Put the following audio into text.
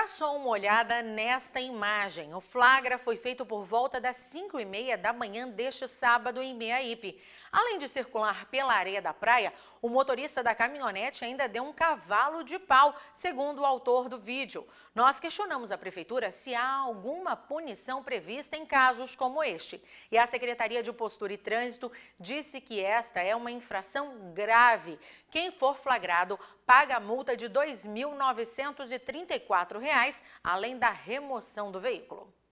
Dá só uma olhada nesta imagem. O flagra foi feito por volta das 5 e meia da manhã deste sábado em Meiaípe. Além de circular pela areia da praia, o motorista da caminhonete ainda deu um cavalo de pau, segundo o autor do vídeo. Nós questionamos a prefeitura se há alguma punição prevista em casos como este. E a Secretaria de Postura e Trânsito disse que esta é uma infração grave. Quem for flagrado paga a multa de R$ 2.934 além da remoção do veículo.